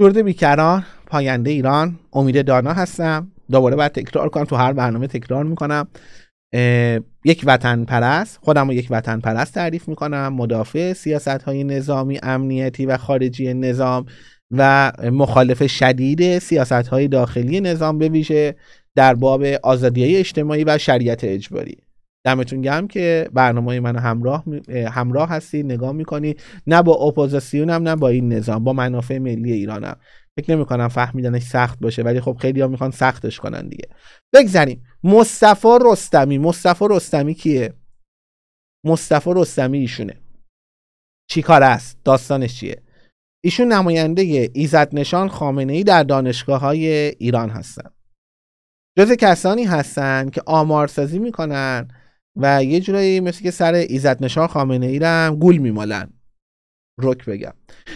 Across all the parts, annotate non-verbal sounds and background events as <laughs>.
درود بیکران پاینده ایران امید دانا هستم دوباره باید تکرار کنم تو هر برنامه تکرار میکنم یک وطن پرست خودم رو یک وطن پرست تعریف میکنم مدافع سیاست های نظامی امنیتی و خارجی نظام و مخالف شدید سیاست های داخلی نظام به ویژه در باب آزادی اجتماعی و شریعت اجباری دمتون گم که برنامه من همراه همراه هستی نگاه میکنی نه با اپوزیسیونم نه با این نظام با منافع ملی ایرانم فکر نمی کنم فهمیدنش سخت باشه ولی خب خیلی ها میخوان سختش کنن دیگه بگذریم مصطفی رستمی مصطفی رستمی کیه مصطفی رستمی ایشونه چیکار است داستانش چیه ایشون نماینده ایزت نشان خامنه ای در دانشگاه های ایران هستن جز کسانی هستن که آمارسازی میکنن و یه جورایی مثل که سر ایزت نشان خامنه ایرم گول میمالن رک بگم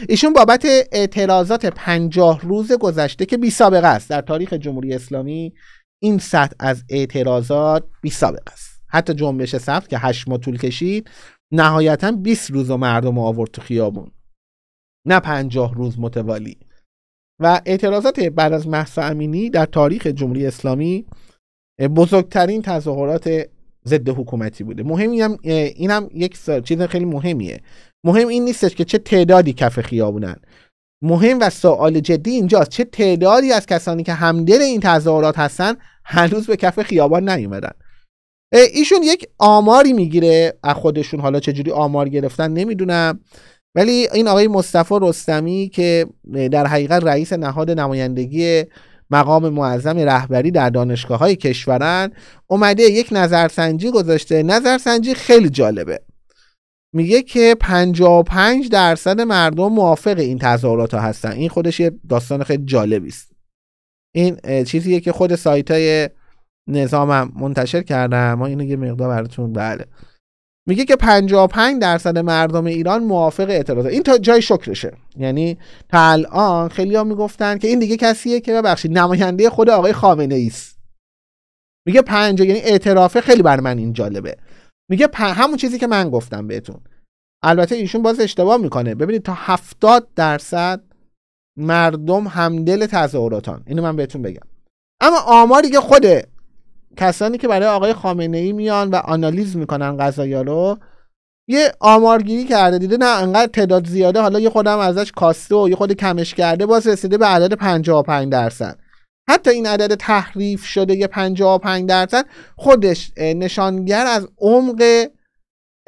ایشون بابت اعتراضات پنجاه روز گذشته که بی سابقه است در تاریخ جمهوری اسلامی این سطح از اعتراضات بی سابقه است حتی جنبش سفت که هشت ماه طول کشید نهایتا 20 روز و مردم آورد تو خیابون نه پنجاه روز متوالی و اعتراضات بعد از محسا امینی در تاریخ جمهوری اسلامی بزرگترین تظاهرات ضد حکومتی بوده مهم اینم اینم یک چیز خیلی مهمیه مهم این نیستش که چه تعدادی کف خیابونن مهم و سوال جدی اینجاست چه تعدادی از کسانی که همدل این تظاهرات هستن هنوز به کف خیابان نیومدن ایشون یک آماری میگیره از خودشون حالا چجوری آمار گرفتن نمیدونم ولی این آقای مصطفی رستمی که در حقیقت رئیس نهاد نمایندگی مقام معظم رهبری در دانشگاه های کشورن اومده یک نظرسنجی گذاشته نظرسنجی خیلی جالبه میگه که 55 درصد مردم موافق این تظاهرات ها هستن این خودش یه داستان خیلی جالبی است این چیزیه که خود سایت های نظامم منتشر کردم ما اینو یه مقدار براتون بله میگه که 55 درصد مردم ایران موافق اعتراضه این تا جای شکرشه یعنی تا الان خیلی ها میگفتن که این دیگه کسیه که ببخشید نماینده خود آقای خامنه است میگه 50 یعنی اعترافه خیلی بر من این جالبه میگه پ... همون چیزی که من گفتم بهتون البته ایشون باز اشتباه میکنه ببینید تا 70 درصد مردم همدل تظاهراتان اینو من بهتون بگم اما آماری که خود کسانی که برای آقای خامنه ای میان و آنالیز میکنن قضایا رو یه آمارگیری کرده دیده نه انقدر تعداد زیاده حالا یه خودم ازش کاسته و یه خود کمش کرده باز رسیده به عدد 55 درصد حتی این عدد تحریف شده یه 55 درصد خودش نشانگر از عمق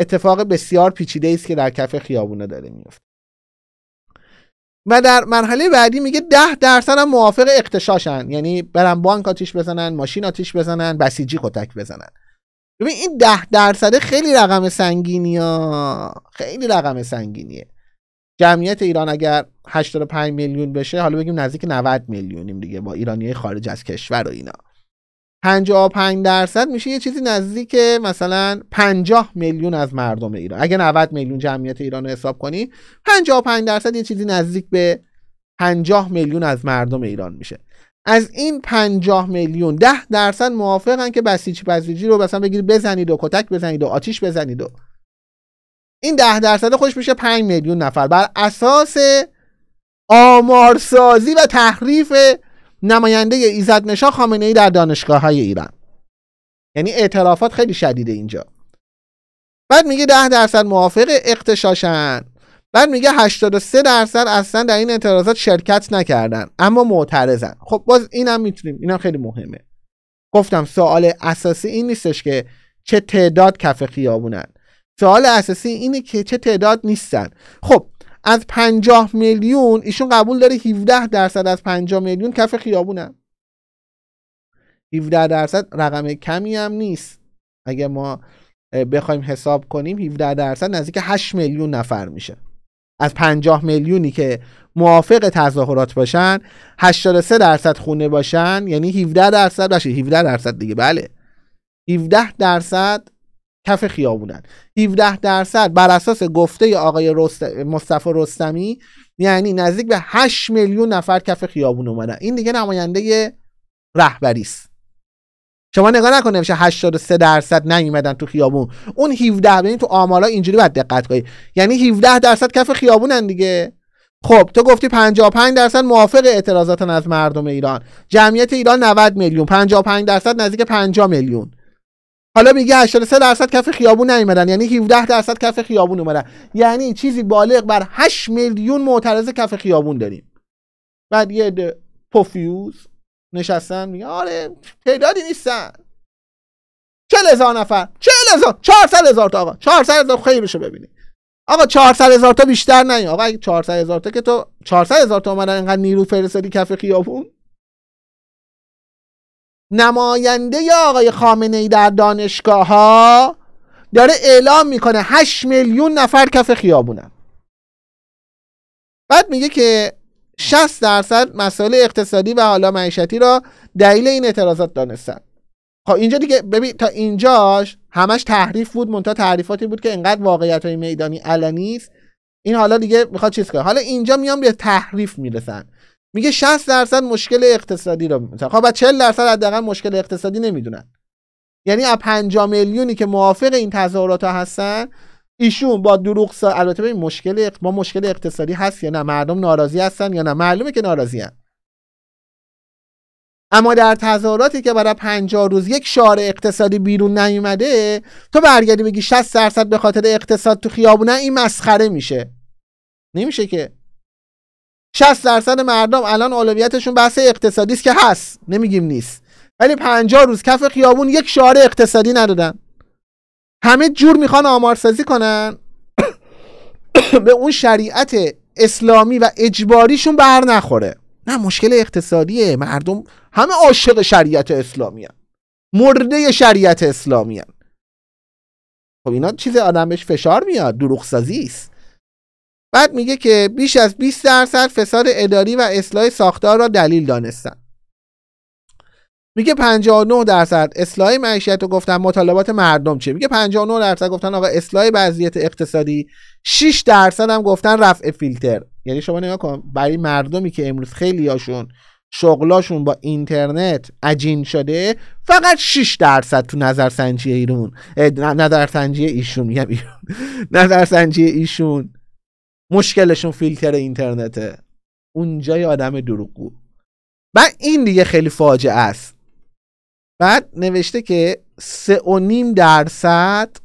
اتفاق بسیار پیچیده است که در کف خیابونه داره میفته و در مرحله بعدی میگه ده درصد هم موافق اقتشاشن یعنی برن بانک آتیش بزنن ماشین آتیش بزنن بسیجی کتک بزنن ببین این ده درصد خیلی رقم سنگینی ها خیلی رقم سنگینیه جمعیت ایران اگر 85 میلیون بشه حالا بگیم نزدیک 90 میلیونیم دیگه با ایرانی خارج از کشور و اینا 55 درصد میشه یه چیزی نزدیک مثلا 50 میلیون از مردم ایران اگه 90 میلیون جمعیت ایران رو حساب کنی 55 درصد یه چیزی نزدیک به 50 میلیون از مردم ایران میشه از این 50 میلیون 10 درصد موافقن که بسیج بسیجی رو مثلا بگیرید بزنید و کتک بزنید و آتیش بزنید و این 10 درصد خوش میشه 5 میلیون نفر بر اساس آمارسازی و تحریف نماینده ایزد نشا خامنه ای در دانشگاه های ایران یعنی اعترافات خیلی شدیده اینجا بعد میگه ده درصد موافق اقتشاشن بعد میگه 83 درصد اصلا در این اعتراضات شرکت نکردن اما معترضن خب باز اینم میتونیم اینم خیلی مهمه گفتم سوال اساسی این نیستش که چه تعداد کف خیابونن سوال اساسی اینه که چه تعداد نیستن خب از 50 میلیون ایشون قبول داره 17 درصد از 50 میلیون کف خیابونن 17 درصد رقم کمی هم نیست اگه ما بخوایم حساب کنیم 17 درصد نزدیک 8 میلیون نفر میشه از 50 میلیونی که موافق تظاهرات باشن 83 درصد خونه باشن یعنی 17 درصد باشه 17 درصد دیگه بله 17 درصد کف خیابونن 17 درصد بر اساس گفته آقای رست... مصطفی رستمی یعنی نزدیک به 8 میلیون نفر کف خیابون اومدن این دیگه نماینده رهبری است شما نگاه نکنه میشه 83 درصد نیومدن تو خیابون اون 17 ببین تو آمارا اینجوری باید دقت کنید یعنی 17 درصد کف خیابونن دیگه خب تو گفتی 55 درصد موافق اعتراضاتن از مردم ایران جمعیت ایران 90 میلیون 55 درصد نزدیک 50 میلیون حالا میگه 83 درصد کف خیابون نیومدن یعنی 17 درصد کف خیابون اومدن یعنی چیزی بالغ بر 8 میلیون معترض کف خیابون داریم بعد یه پوفیوز نشستن میگه آره تعدادی نیستن چه هزار نفر چه هزار 400 هزار تا آقا 400 هزار خیلی بشه ببینی آقا 400 هزار تا بیشتر نه آقا 400 هزار تا که تو 400 هزار تا اومدن اینقدر نیرو فرستادی کف خیابون نماینده آقای خامنه ای در دانشگاه ها داره اعلام میکنه 8 میلیون نفر کف خیابونن بعد میگه که 60 درصد مسائل اقتصادی و حالا معیشتی را دلیل این اعتراضات دانستن خب اینجا دیگه ببین تا اینجاش همش تحریف بود منتها تعریفاتی بود که انقدر واقعیت های میدانی علنی است این حالا دیگه میخواد چیز کنه حالا اینجا میان به تحریف میرسن میگه 60 درصد مشکل اقتصادی رو میتونن خب 40 درصد حداقل مشکل اقتصادی نمیدونن یعنی از 5 میلیونی که موافق این تظاهرات ها هستن ایشون با دروغ سا... البته این مشکل اق... ما مشکل اقتصادی هست یا نه مردم ناراضی هستن یا نه معلومه که ناراضی هستن. اما در تظاهراتی که برای 50 روز یک شعار اقتصادی بیرون نیومده تو برگردی بگی 60 درصد به خاطر اقتصاد تو خیابونه این مسخره میشه نمیشه که 60 درصد مردم الان اولویتشون بحث اقتصادی است که هست نمیگیم نیست ولی 50 روز کف خیابون یک شعار اقتصادی ندادن همه جور میخوان آمارسازی کنن <coughs> به اون شریعت اسلامی و اجباریشون بر نخوره نه مشکل اقتصادیه مردم همه عاشق شریعت اسلامی مرده شریعت اسلامی هن. خب اینا چیز آدمش فشار میاد دروغ است بعد میگه که بیش از 20 درصد فساد اداری و اصلاح ساختار را دلیل دانستن میگه 59 درصد اصلاح معیشت رو گفتن مطالبات مردم چیه میگه 59 درصد گفتن آقا اصلاح وضعیت اقتصادی 6 درصد هم گفتن رفع فیلتر یعنی شما نگاه کن برای مردمی که امروز خیلی هاشون شغلاشون با اینترنت عجین شده فقط 6 درصد تو نظرسنجی ایرون نظرسنجی ایشون میگم ایرون <laughs> نظرسنجی ایشون مشکلشون فیلتر اینترنته اونجای آدم دروغگو بعد این دیگه خیلی فاجعه است بعد نوشته که سه و نیم درصد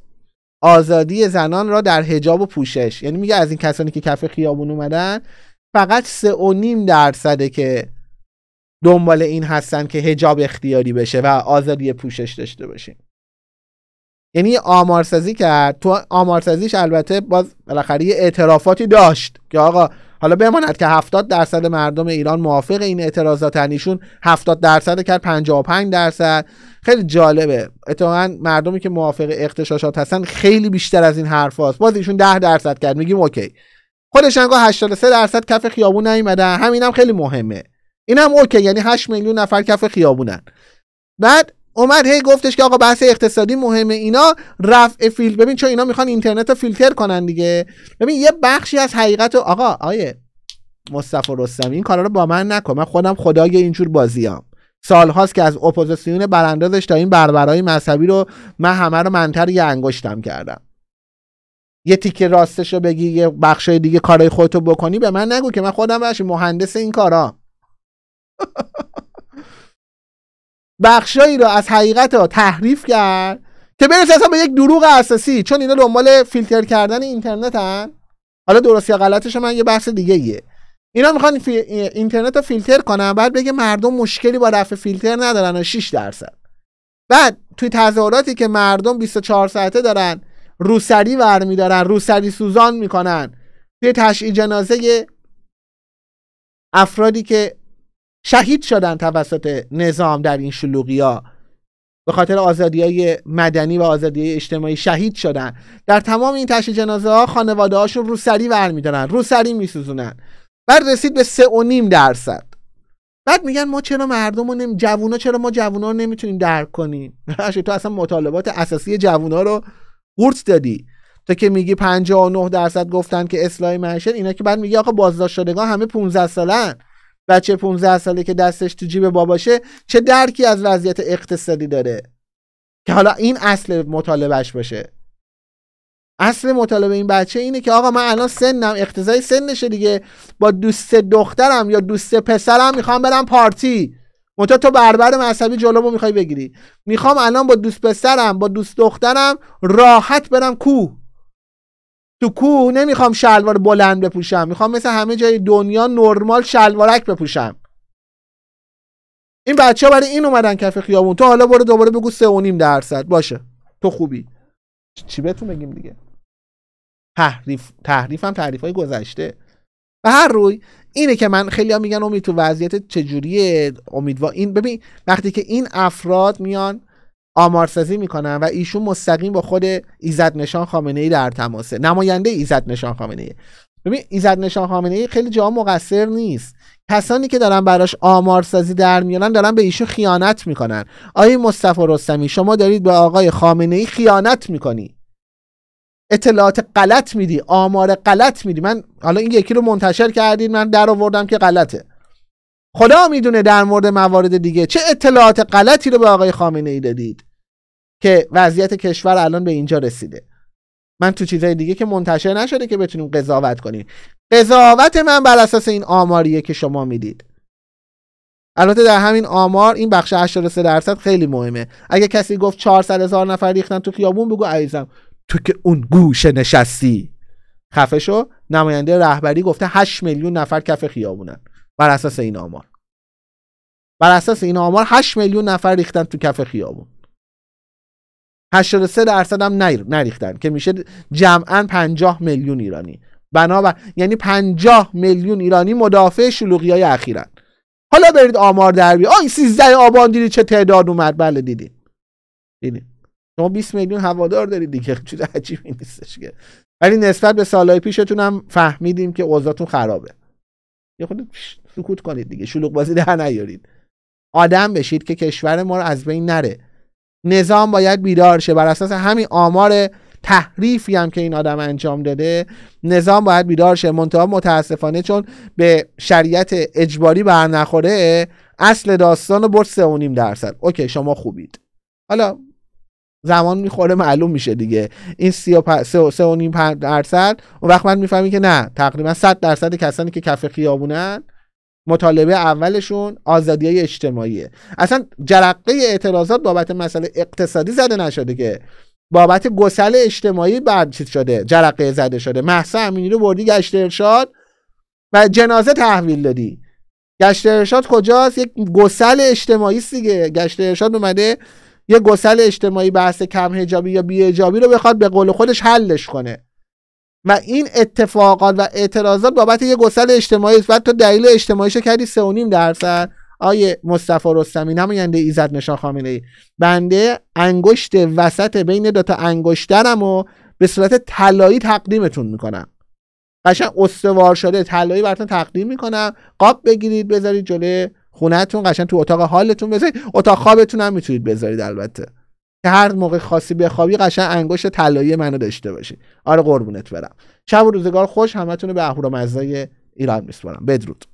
آزادی زنان را در هجاب و پوشش یعنی میگه از این کسانی که کف خیابون اومدن فقط سه و نیم درصده که دنبال این هستن که هجاب اختیاری بشه و آزادی پوشش داشته باشیم یعنی آمارسازی کرد تو آمارسازیش البته باز بالاخره اعترافاتی داشت که آقا حالا بماند که 70 درصد مردم ایران موافق این اعتراضات ایشون 70 درصد کرد 55 درصد خیلی جالبه اتفاقا مردمی که موافق اختشاشات هستن خیلی بیشتر از این حرفاست باز ایشون 10 درصد کرد میگیم اوکی خودش گفت 83 درصد کف خیابون نیومده همینم خیلی مهمه اینم هم اوکی یعنی 8 میلیون نفر کف خیابونن بعد اومد هی گفتش که آقا بحث اقتصادی مهمه اینا رفع فیلت ببین چون اینا میخوان اینترنت رو فیلتر کنن دیگه ببین یه بخشی از حقیقت آقا آیه مصطفی رستمی این کارا رو با من نکن من خودم خدای اینجور بازیام هاست که از اپوزیسیون براندازش تا این بربرای مذهبی رو من همه رو منتر یه انگشتم کردم یه تیکه راستش رو بگی یه بخشای دیگه کارای خودتو بکنی به من نگو که من خودم باشی مهندس این کارا <laughs> بخشایی رو از حقیقت ها تحریف کرد که برسه اصلا به یک دروغ اساسی چون اینا دنبال فیلتر کردن اینترنت حالا درست یا غلطش من یه بحث دیگه ایه اینا میخوان فی... اینترنت رو فیلتر کنن بعد بگه مردم مشکلی با رفع فیلتر ندارن و 6 درصد بعد توی تظاهراتی که مردم 24 ساعته دارن روسری ور میدارن روسری سوزان میکنن توی تشعی جنازه افرادی که شهید شدن توسط نظام در این شلوغی ها به خاطر آزادی های مدنی و آزادی اجتماعی شهید شدن در تمام این تشییع جنازه ها خانواده هاشون میدارن رو سری میسوزونن بعد رسید به سه و نیم درصد بعد میگن ما چرا مردم رو نمی... جوونا چرا ما جوونا رو نمیتونیم درک کنیم <laughs> تو اصلا مطالبات اساسی جوونا رو قورت دادی تا که میگی 59 درصد گفتن که اصلاح معیشت اینا که بعد میگی آقا بازداشت شدگان همه 15 سالن بچه 15 ساله که دستش تو جیب باباشه چه درکی از وضعیت اقتصادی داره که حالا این اصل مطالبهش باشه اصل مطالبه این بچه اینه که آقا من الان سنم اقتضای سنشه دیگه با دوست دخترم یا دوست پسرم میخوام برم پارتی منتها تو بربر مذهبی جلوبو میخوای بگیری میخوام الان با دوست پسرم با دوست دخترم راحت برم کوه تو کو نمیخوام شلوار بلند بپوشم میخوام مثل همه جای دنیا نرمال شلوارک بپوشم این بچه ها برای این اومدن کف خیابون تو حالا برو دوباره بگو سه و نیم درصد باشه تو خوبی چی بهتون بگیم دیگه تحریف تحریف هم تحریف های گذشته و هر روی اینه که من خیلی میگن امید تو وضعیت چجوریه امیدوار این ببین وقتی که این افراد میان آمارسازی میکنن و ایشون مستقیم با خود ایزد نشان خامنه ای در تماسه نماینده ایزد نشان خامنه ای ببین ایزد نشان خامنه ای خیلی جا مقصر نیست کسانی که دارن براش آمارسازی در میانن دارن به ایشون خیانت میکنن آقای مصطفی رستمی شما دارید به آقای خامنه ای خیانت میکنی اطلاعات غلط میدی آمار غلط میدی من حالا این یکی رو منتشر کردید من در آوردم که غلطه خدا میدونه در مورد موارد دیگه چه اطلاعات غلطی رو به آقای خامنه ای دادید که وضعیت کشور الان به اینجا رسیده من تو چیزهای دیگه که منتشر نشده که بتونیم قضاوت کنیم قضاوت من بر اساس این آماریه که شما میدید البته در همین آمار این بخش 83 درصد خیلی مهمه اگه کسی گفت 400 هزار نفر ریختن تو خیابون بگو عیزم تو که اون گوش نشستی خفه شو نماینده رهبری گفته 8 میلیون نفر کف خیابونن بر اساس این آمار بر اساس این آمار 8 میلیون نفر ریختن تو کف خیابون 83 درصد هم نریختن که میشه جمعا 50 میلیون ایرانی بنابر یعنی 50 میلیون ایرانی مدافع شلوغی های اخیرن حالا برید آمار در بی آی 13 آبان دیدی چه تعداد اومد بله دیدی دیدیم شما 20 میلیون هوادار دارید دیگه چیز عجیبی نیستش که ولی نسبت به سالهای پیشتون هم فهمیدیم که اوضاعتون خرابه یه خود سکوت کنید دیگه شلوغ بازی در نیارید آدم بشید که کشور ما رو از بین نره نظام باید بیدار شه بر اساس همین آمار تحریفی هم که این آدم انجام داده نظام باید بیدار شه منتها متاسفانه چون به شریعت اجباری برنخوره اصل داستان رو برد 3.5 درصد اوکی شما خوبید حالا زمان میخوره معلوم میشه دیگه این 3.5 درصد اون وقت من میفهمی که نه تقریبا 100 درصد کسانی که کف خیابونن مطالبه اولشون آزادی های اجتماعیه اصلا جرقه اعتراضات بابت مسئله اقتصادی زده نشده که بابت گسل اجتماعی بعد شده جرقه زده شده محسا امینی رو بردی گشت ارشاد و جنازه تحویل دادی گشت ارشاد کجاست یک گسل اجتماعی است دیگه گشت ارشاد اومده یه گسل اجتماعی بحث کم هجابی یا بی رو بخواد به قول خودش حلش کنه و این اتفاقات و اعتراضات بابت یه گسل اجتماعی است و تو دلیل اجتماعیش کردی 3.5 درصد آیه مصطفی رستمی نماینده ایزد نشان خامنه ای بنده انگشت وسط بین دوتا انگشترم و به صورت طلایی تقدیمتون میکنم قشنگ استوار شده تلایی براتون تقدیم میکنم قاب بگیرید بذارید جلوی خونهتون قشنگ تو اتاق حالتون بذارید اتاق خوابتون هم میتونید بذارید البته که هر موقع خاصی بخوابی قشن انگشت طلایی منو داشته باشی آره قربونت برم شب و روزگار خوش همتون به اهورامزدای ایران میسپارم بدرود